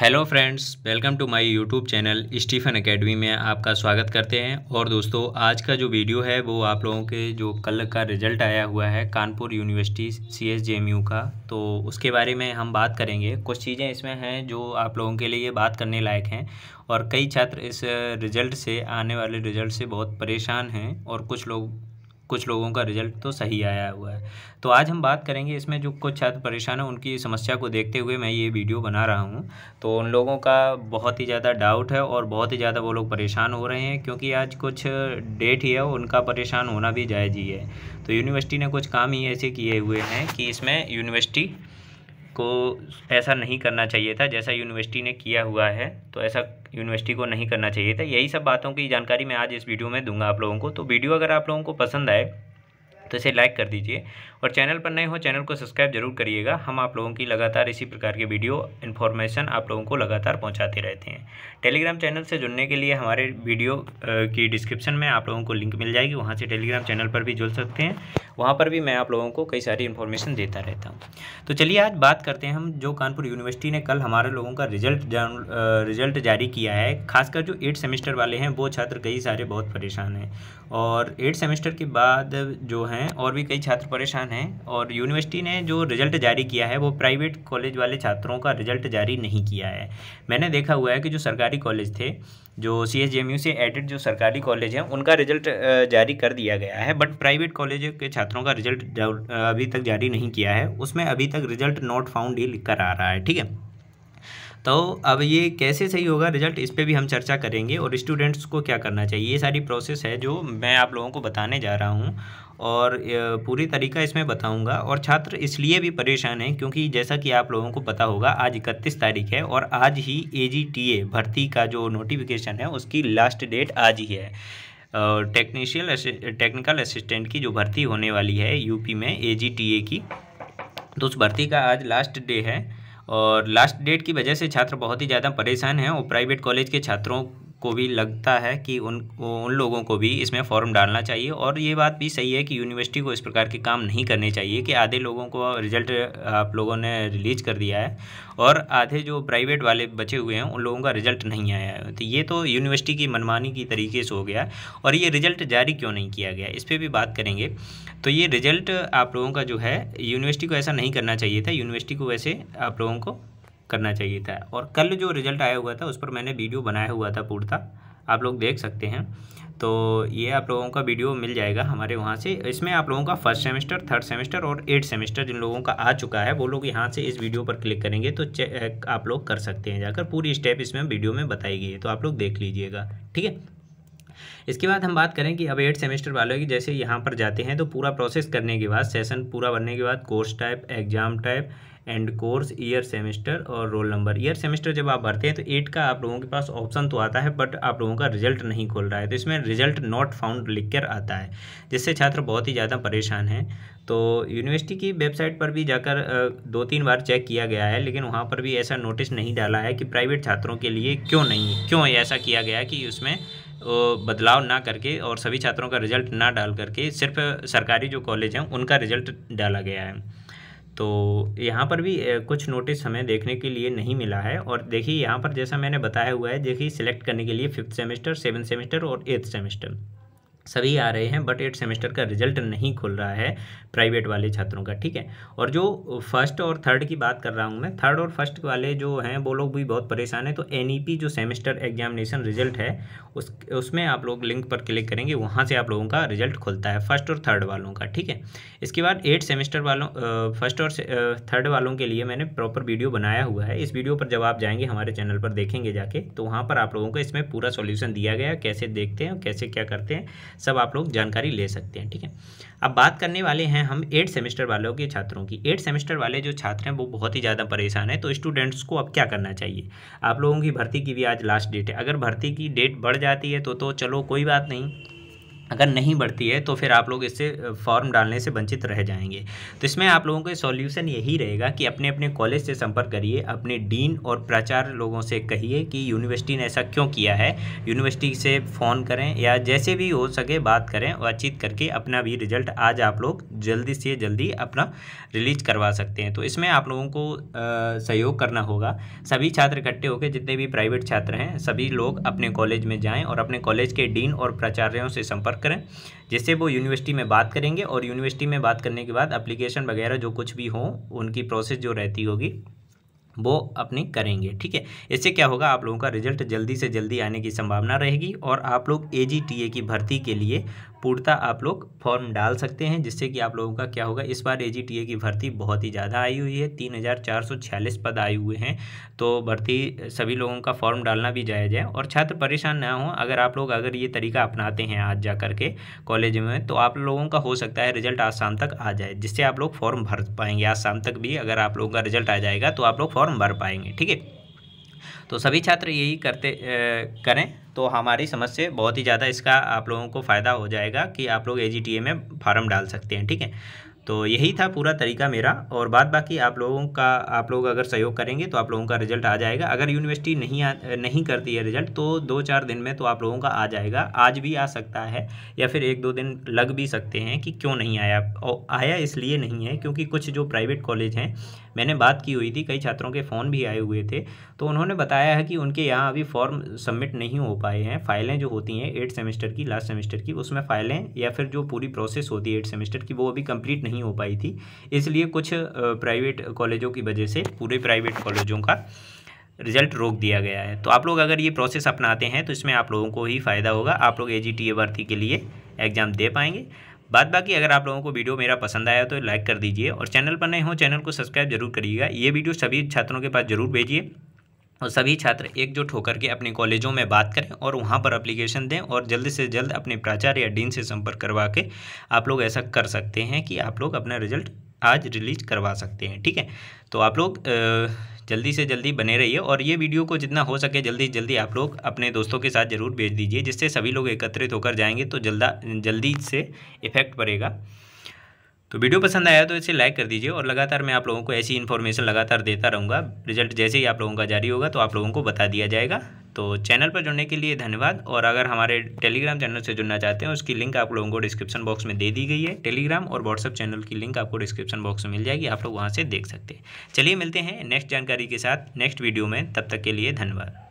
hello friends welcome to my YouTube channel Stephen academy में आपका स्वागत करते हैं और दोस्तों आज का जो वीडियो है वो आप लोगों के जो कल का रिजल्ट आया हुआ है कानपुर यूनिवर्सिटी सी एस का तो उसके बारे में हम बात करेंगे कुछ चीज़ें इसमें हैं जो आप लोगों के लिए बात करने लायक हैं और कई छात्र इस रिज़ल्ट से आने वाले रिज़ल्ट से बहुत परेशान हैं और कुछ लोग कुछ लोगों का रिजल्ट तो सही आया हुआ है तो आज हम बात करेंगे इसमें जो कुछ छात्र परेशान हैं उनकी समस्या को देखते हुए मैं ये वीडियो बना रहा हूँ तो उन लोगों का बहुत ही ज़्यादा डाउट है और बहुत ही ज़्यादा वो लोग परेशान हो रहे हैं क्योंकि आज कुछ डेट ही है उनका परेशान होना भी जायज़ ही है तो यूनिवर्सिटी ने कुछ काम ही ऐसे किए हुए हैं कि इसमें यूनिवर्सिटी को ऐसा नहीं करना चाहिए था जैसा यूनिवर्सिटी ने किया हुआ है तो ऐसा यूनिवर्सिटी को नहीं करना चाहिए था यही सब बातों की जानकारी मैं आज इस वीडियो में दूंगा आप लोगों को तो वीडियो अगर आप लोगों को पसंद आए तो इसे लाइक कर दीजिए और चैनल पर नए हो चैनल को सब्सक्राइब जरूर करिएगा हम आप लोगों की लगातार इसी प्रकार की वीडियो इन्फॉर्मेशन आप लोगों को लगातार पहुंचाते रहते हैं टेलीग्राम चैनल से जुड़ने के लिए हमारे वीडियो की डिस्क्रिप्शन में आप लोगों को लिंक मिल जाएगी वहाँ से टेलीग्राम चैनल पर भी जुड़ सकते हैं वहाँ पर भी मैं आप लोगों को कई सारी इन्फॉर्मेशन देता रहता हूँ तो चलिए आज बात करते हैं हम जो कानपुर यूनिवर्सिटी ने कल हमारे लोगों का रिजल्ट रिजल्ट जारी किया है खासकर जो एट सेमेस्टर वाले हैं वो छात्र कई सारे बहुत परेशान हैं और एट सेमेस्टर के बाद जो हैं और भी कई छात्र परेशान हैं हैं और यूनिवर्सिटी ने जो रिज़ल्ट जारी किया है वो प्राइवेट कॉलेज वाले छात्रों का रिज़ल्ट जारी नहीं किया है मैंने देखा हुआ है कि जो सरकारी कॉलेज थे जो सी एस जे से एडिड जो सरकारी कॉलेज हैं उनका रिज़ल्ट जारी कर दिया गया है बट प्राइवेट कॉलेज के छात्रों का रिज़ल्ट अभी तक जारी नहीं किया है उसमें अभी तक रिज़ल्ट नॉट फाउंड ही लिख कर आ रहा है ठीक है तो अब ये कैसे सही होगा रिजल्ट इस पर भी हम चर्चा करेंगे और स्टूडेंट्स को क्या करना चाहिए ये सारी प्रोसेस है जो मैं आप लोगों को बताने जा रहा हूँ और पूरी तरीका इसमें बताऊंगा और छात्र इसलिए भी परेशान हैं क्योंकि जैसा कि आप लोगों को पता होगा आज इकतीस तारीख है और आज ही ए भर्ती का जो नोटिफिकेशन है उसकी लास्ट डेट आज ही है टेक्नीशियल टेक्निकल असिस्टेंट की जो भर्ती होने वाली है यूपी में ए की तो उस भर्ती का आज लास्ट डे है और लास्ट डेट की वजह से छात्र बहुत ही ज़्यादा परेशान हैं और प्राइवेट कॉलेज के छात्रों को भी लगता है कि उन उन लोगों को भी इसमें फॉर्म डालना चाहिए और ये बात भी सही है कि यूनिवर्सिटी को इस प्रकार के काम नहीं करने चाहिए कि आधे लोगों को रिजल्ट आप लोगों ने रिलीज कर दिया है और आधे जो प्राइवेट वाले बचे हुए हैं उन लोगों का रिजल्ट नहीं आया है तो ये तो यूनिवर्सिटी की मनमानी की तरीके से हो गया और ये रिजल्ट जारी क्यों नहीं किया गया इस पर भी बात करेंगे तो ये रिजल्ट आप लोगों का जो है यूनिवर्सिटी को ऐसा नहीं करना चाहिए था यूनिवर्सिटी को वैसे आप लोगों को करना चाहिए था और कल जो रिज़ल्ट आया हुआ था उस पर मैंने वीडियो बनाया हुआ था पूर्ता आप लोग देख सकते हैं तो ये आप लोगों का वीडियो मिल जाएगा हमारे वहाँ से इसमें आप लोगों का फर्स्ट सेमेस्टर थर्ड सेमेस्टर और एट सेमेस्टर जिन लोगों का आ चुका है वो लोग यहाँ से इस वीडियो पर क्लिक करेंगे तो चेक आप लोग कर सकते हैं जाकर पूरी स्टेप इसमें वीडियो में बताई गई है तो आप लोग देख लीजिएगा ठीक है इसके बाद हम बात करें कि अब एट सेमेस्टर वालों की जैसे यहाँ पर जाते हैं तो पूरा प्रोसेस करने के बाद सेशन पूरा बनने के बाद course type exam type and course year semester और रोल नंबर ईयर सेमेस्टर जब आप भरते हैं तो एट का आप लोगों के पास ऑप्शन तो आता है बट आप लोगों का रिजल्ट नहीं खोल रहा है तो इसमें रिजल्ट नॉट फाउंड लिख कर आता है जिससे छात्र बहुत ही ज़्यादा परेशान हैं तो यूनिवर्सिटी की वेबसाइट पर भी जाकर दो तीन बार चेक किया गया है लेकिन वहाँ पर भी ऐसा नोटिस नहीं डाला है कि प्राइवेट छात्रों के लिए क्यों नहीं क्यों ऐसा किया गया कि उसमें बदलाव ना करके और सभी छात्रों का रिजल्ट ना डाल करके सिर्फ सरकारी जो कॉलेज हैं उनका रिजल्ट डाला गया है तो यहाँ पर भी कुछ नोटिस हमें देखने के लिए नहीं मिला है और देखिए यहाँ पर जैसा मैंने बताया हुआ है देखिए सिलेक्ट करने के लिए फिफ्थ सेमेस्टर सेवन सेमेस्टर और एट्थ सेमेस्टर सभी आ रहे हैं बट एट सेमेस्टर का रिजल्ट नहीं खुल रहा है प्राइवेट वाले छात्रों का ठीक है और जो फर्स्ट और थर्ड की बात कर रहा हूँ मैं थर्ड और फर्स्ट वाले जो हैं वो लोग भी बहुत परेशान हैं तो एन जो सेमेस्टर एग्जामिनेशन रिजल्ट है उस उसमें आप लोग लिंक पर क्लिक करेंगे वहाँ से आप लोगों का रिजल्ट खुलता है फर्स्ट और थर्ड वालों का ठीक है इसके बाद एट सेमेस्टर वालों फर्स्ट और थर्ड वालों के लिए मैंने प्रॉपर वीडियो बनाया हुआ है इस वीडियो पर जब आप जाएंगे हमारे चैनल पर देखेंगे जाके तो वहाँ पर आप लोगों को इसमें पूरा सोल्यूशन दिया गया कैसे देखते हैं कैसे क्या करते हैं सब आप लोग जानकारी ले सकते हैं ठीक है अब बात करने वाले हैं हम एट सेमेस्टर वालों के छात्रों की एट सेमेस्टर वाले जो छात्र हैं वो बहुत ही ज़्यादा परेशान है तो स्टूडेंट्स को अब क्या करना चाहिए आप लोगों की भर्ती की भी आज लास्ट डेट है अगर भर्ती की डेट बढ़ जाती है तो, तो चलो कोई बात नहीं अगर नहीं बढ़ती है तो फिर आप लोग इससे फॉर्म डालने से वंचित रह जाएंगे तो इसमें आप लोगों का सॉल्यूशन यही रहेगा कि अपने अपने कॉलेज से संपर्क करिए अपने डीन और प्राचार्य लोगों से कहिए कि यूनिवर्सिटी ने ऐसा क्यों किया है यूनिवर्सिटी से फ़ोन करें या जैसे भी हो सके बात करें बातचीत करके अपना भी रिजल्ट आज आप लोग जल्दी से जल्दी अपना रिलीज करवा सकते हैं तो इसमें आप लोगों को सहयोग करना होगा सभी छात्र इकट्ठे होकर जितने भी प्राइवेट छात्र हैं सभी लोग अपने कॉलेज में जाएँ और अपने कॉलेज के डीन और प्राचार्यों से संपर्क संपर्क करें जिससे वो यूनिवर्सिटी में बात करेंगे और यूनिवर्सिटी में बात करने के बाद अप्लीकेशन वगैरह जो कुछ भी हो उनकी प्रोसेस जो रहती होगी वो अपनी करेंगे ठीक है इससे क्या होगा आप लोगों का रिजल्ट जल्दी से जल्दी आने की संभावना रहेगी और आप लोग ए की भर्ती के लिए पूर्णता आप लोग फॉर्म डाल सकते हैं जिससे कि आप लोगों का क्या होगा इस बार ए की भर्ती बहुत ही ज़्यादा आई हुई है तीन पद आए हुए हैं तो भर्ती सभी लोगों का फॉर्म डालना भी जायज़ है और छात्र परेशान ना हों अगर आप लोग अगर ये तरीका अपनाते हैं आज जा करके कॉलेज में तो आप लोगों का हो सकता है रिजल्ट आज शाम तक आ जाए जिससे आप लोग फॉर्म भर पाएंगे आज शाम तक भी अगर आप लोगों का रिजल्ट आ जाएगा तो आप लोग फॉर्म भर पाएंगे ठीक है तो सभी छात्र यही करते आ, करें तो हमारी समझ से बहुत ही ज़्यादा इसका आप लोगों को फ़ायदा हो जाएगा कि आप लोग ए में फॉर्म डाल सकते हैं ठीक है तो यही था पूरा तरीका मेरा और बाद बाकी आप लोगों का आप लोग अगर सहयोग करेंगे तो आप लोगों का रिजल्ट आ जाएगा अगर यूनिवर्सिटी नहीं आ, नहीं करती है रिजल्ट तो दो चार दिन में तो आप लोगों का आ जाएगा आज भी आ सकता है या फिर एक दो दिन लग भी सकते हैं कि क्यों नहीं आया और आया इसलिए नहीं है क्योंकि कुछ जो प्राइवेट कॉलेज हैं मैंने बात की हुई थी कई छात्रों के फ़ोन भी आए हुए थे तो उन्होंने बताया है कि उनके यहाँ अभी फॉर्म सबमिट नहीं हो पाए हैं फाइलें जो होती हैं एट सेमेस्टर की लास्ट सेमेस्टर की उसमें फाइलें या फिर जो पूरी प्रोसेस होती है एट सेमेस्टर की वो अभी कम्प्लीट नहीं नहीं हो पाई थी इसलिए कुछ प्राइवेट कॉलेजों की वजह से पूरे प्राइवेट कॉलेजों का रिजल्ट रोक दिया गया है तो आप लोग अगर ये प्रोसेस अपनाते हैं तो इसमें आप लोगों को ही फ़ायदा होगा आप लोग ए भर्ती के लिए एग्ज़ाम दे पाएंगे बाद बाकी अगर आप लोगों को वीडियो मेरा पसंद आया तो लाइक कर दीजिए और चैनल पर नए हो चैनल को सब्सक्राइब जरूर करिएगा ये वीडियो सभी छात्रों के पास जरूर भेजिए और सभी छात्र एकजुट होकर के अपने कॉलेजों में बात करें और वहाँ पर अप्लीकेशन दें और जल्द से जल्द अपने प्राचार्य या डीन से संपर्क करवा के आप लोग ऐसा कर सकते हैं कि आप लोग अपना रिजल्ट आज रिलीज करवा सकते हैं ठीक है तो आप लोग जल्दी से जल्दी बने रहिए और ये वीडियो को जितना हो सके जल्दी जल्दी आप लोग अपने दोस्तों के साथ ज़रूर भेज दीजिए जिससे सभी लोग एकत्रित होकर जाएंगे तो जल्दा जल्दी से इफेक्ट पड़ेगा तो वीडियो पसंद आया तो इसे लाइक कर दीजिए और लगातार मैं आप लोगों को ऐसी इन्फॉर्मेशन लगातार देता रहूँगा रिजल्ट जैसे ही आप लोगों का जारी होगा तो आप लोगों को बता दिया जाएगा तो चैनल पर जुड़ने के लिए धन्यवाद और अगर हमारे टेलीग्राम चैनल से जुड़ना चाहते हैं उसकी लिंक आप लोगों को डिस्क्रिप्शन बॉक्स में दे दी गई है टेलीग्राम और व्हाट्सअप चैनल की लिंक आपको डिस्क्रिप्शन बॉक्स में मिल जाएगी आप लोग वहाँ से देख सकते हैं चलिए मिलते हैं नेक्स्ट जानकारी के साथ नेक्स्ट वीडियो में तब तक के लिए धन्यवाद